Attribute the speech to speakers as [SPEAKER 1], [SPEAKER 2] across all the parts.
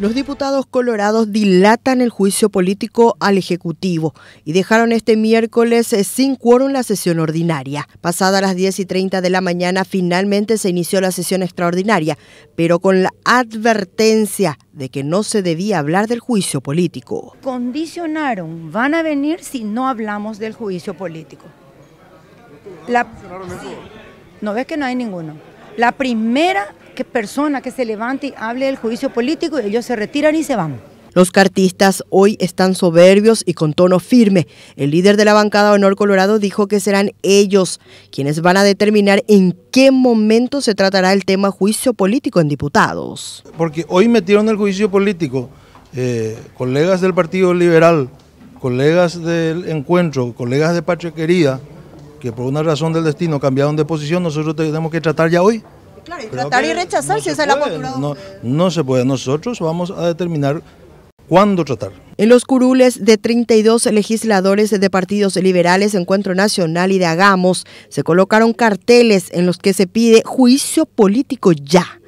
[SPEAKER 1] Los diputados colorados dilatan el juicio político al Ejecutivo y dejaron este miércoles eh, sin quórum la sesión ordinaria. Pasada las 10 y 30 de la mañana, finalmente se inició la sesión extraordinaria, pero con la advertencia de que no se debía hablar del juicio político.
[SPEAKER 2] Condicionaron, van a venir si no hablamos del juicio político. ¿No ves que no hay ninguno? La primera que persona que se levante y hable del juicio político y ellos se retiran y se van.
[SPEAKER 1] Los cartistas hoy están soberbios y con tono firme. El líder de la bancada Honor Colorado dijo que serán ellos quienes van a determinar en qué momento se tratará el tema juicio político en diputados.
[SPEAKER 3] Porque hoy metieron el juicio político eh, colegas del Partido Liberal, colegas del Encuentro, colegas de Pachequería, que por una razón del destino cambiaron de posición, nosotros
[SPEAKER 1] tenemos que tratar ya hoy. Claro, y tratar y rechazar si es la postura. No, no se puede. Nosotros vamos a determinar ¿Cuándo tratar? En los curules de 32 legisladores de partidos liberales, Encuentro Nacional y de Agamos, se colocaron carteles en los que se pide juicio político ya.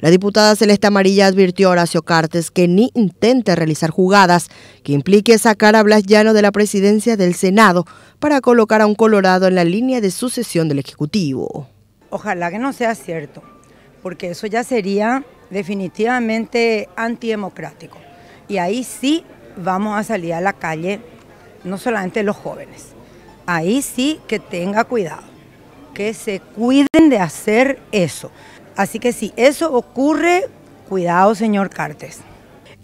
[SPEAKER 1] La diputada Celeste Amarilla advirtió a Horacio Cartes que ni intente realizar jugadas que implique sacar a Blas Llano de la presidencia del Senado para colocar a un Colorado en la línea de sucesión del Ejecutivo.
[SPEAKER 2] Ojalá que no sea cierto, porque eso ya sería definitivamente antidemocrático. Y ahí sí vamos a salir a la calle, no solamente los jóvenes, ahí sí que tenga cuidado, que se cuiden de hacer eso. Así que si eso ocurre, cuidado señor Cartes.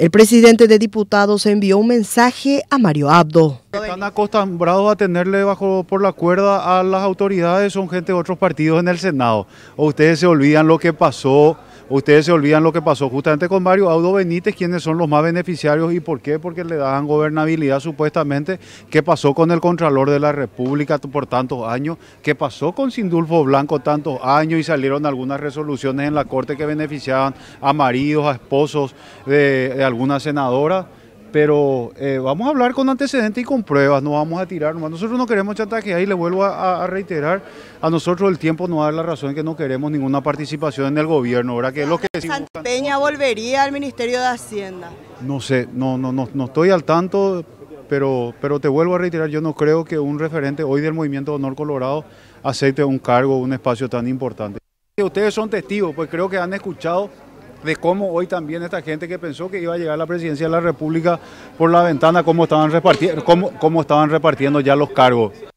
[SPEAKER 1] El presidente de diputados envió un mensaje a Mario Abdo.
[SPEAKER 2] Están
[SPEAKER 3] acostumbrados a tenerle bajo por la cuerda a las autoridades, son gente de otros partidos en el Senado. O ustedes se olvidan lo que pasó Ustedes se olvidan lo que pasó justamente con Mario Audo Benítez, quienes son los más beneficiarios y por qué, porque le dan gobernabilidad supuestamente, qué pasó con el Contralor de la República por tantos años, qué pasó con Sindulfo Blanco tantos años y salieron algunas resoluciones en la Corte que beneficiaban a maridos, a esposos de, de algunas senadoras. Pero eh, vamos a hablar con antecedentes y con pruebas, no vamos a tirar Nosotros no queremos chantajear y le vuelvo a, reiterar, a nosotros el tiempo no va a dar la razón que no queremos ninguna participación en el gobierno, Que es lo que
[SPEAKER 1] Peña volvería al Ministerio de Hacienda.
[SPEAKER 3] No sé, no, no, no, no estoy al tanto, pero, pero te vuelvo a reiterar, yo no creo que un referente hoy del Movimiento Honor Colorado acepte un cargo, un espacio tan importante. Ustedes son testigos, pues creo que han escuchado de cómo hoy también esta gente que pensó que iba a llegar a la presidencia de la República por la ventana, cómo estaban repartiendo, cómo, estaban repartiendo ya los cargos.